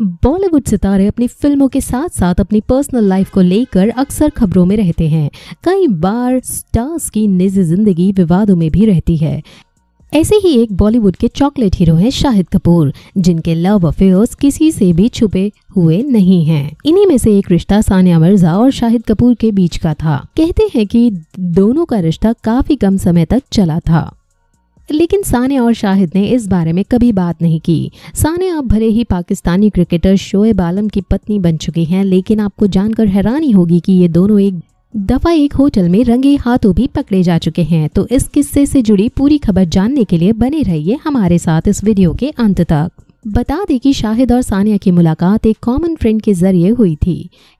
बॉलीवुड सितारे अपनी फिल्मों के साथ साथ अपनी पर्सनल लाइफ को लेकर अक्सर खबरों में रहते हैं कई बार स्टार्स की निजी जिंदगी विवादों में भी रहती है ऐसे ही एक बॉलीवुड के चॉकलेट हीरो हैं शाहिद कपूर जिनके लव अफेयर्स किसी से भी छुपे हुए नहीं हैं। इन्हीं में से एक रिश्ता सानिया मिर्जा और शाहिद कपूर के बीच का था कहते हैं कि दोनों का रिश्ता काफी कम समय तक चला था लेकिन सानिया और शाहिद ने इस बारे में कभी बात नहीं की सानिया अब भले ही पाकिस्तानी क्रिकेटर शोएब आलम की पत्नी बन चुकी हैं लेकिन आपको जानकर हैरानी होगी कि ये दोनों एक दफा एक होटल में रंगे हाथों भी पकड़े जा चुके हैं तो इस किस्से से जुड़ी पूरी खबर जानने के लिए बने रहिए हमारे साथ इस वीडियो के अंत तक बता दें कि शाहिद और सानिया की मुलाकात एक कॉमन फ्रेंड के जरिए हुई थी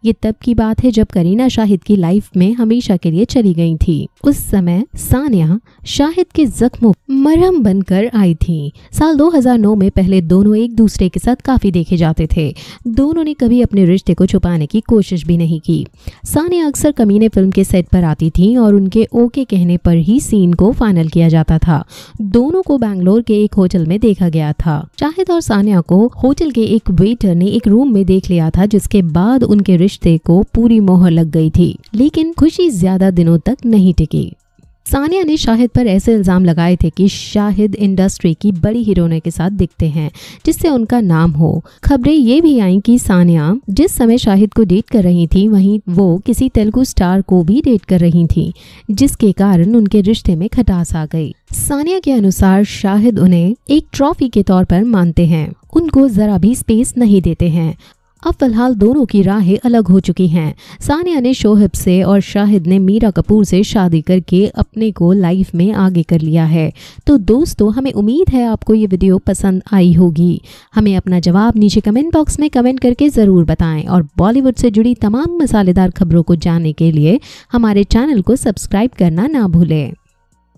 ये तब की बात है जब करीना शाहिद की लाइफ में हमेशा के लिए चली गई थी उस समय सानिया शाहिद के जख्मों मरहम बनकर आई थी साल 2009 में पहले दोनों एक दूसरे के साथ काफी देखे जाते थे दोनों ने कभी अपने रिश्ते को छुपाने की कोशिश भी नहीं की सानिया अक्सर कमीने फिल्म के सेट पर आती थी और उनके ओके कहने पर ही सीन को फाइनल किया जाता था दोनों को बैंगलोर के एक होटल में देखा गया था शाहिद और सानिया को होटल के एक वेटर ने एक रूम में देख लिया था जिसके बाद उनके रिश्ते को पूरी मोहर लग गई थी लेकिन खुशी ज्यादा दिनों तक नहीं टिकी सानिया ने शाहिद पर ऐसे इल्ज़ाम लगाए थे कि शाहिद इंडस्ट्री की बड़ी हीरोइनों के साथ दिखते हैं जिससे उनका नाम हो खबरें ये भी आई कि सानिया जिस समय शाहिद को डेट कर रही थी वहीं वो किसी तेलुगु स्टार को भी डेट कर रही थी जिसके कारण उनके रिश्ते में खटास आ गई सानिया के अनुसार शाहिद उन्हें एक ट्रॉफी के तौर पर मानते हैं उनको जरा भी स्पेस नहीं देते हैं अब फिलहाल दोनों की राहें अलग हो चुकी हैं सानिया ने शोहिब से और शाहिद ने मीरा कपूर से शादी करके अपने को लाइफ में आगे कर लिया है तो दोस्तों हमें उम्मीद है आपको ये वीडियो पसंद आई होगी हमें अपना जवाब नीचे कमेंट बॉक्स में कमेंट करके ज़रूर बताएं और बॉलीवुड से जुड़ी तमाम मसालेदार खबरों को जानने के लिए हमारे चैनल को सब्सक्राइब करना ना भूलें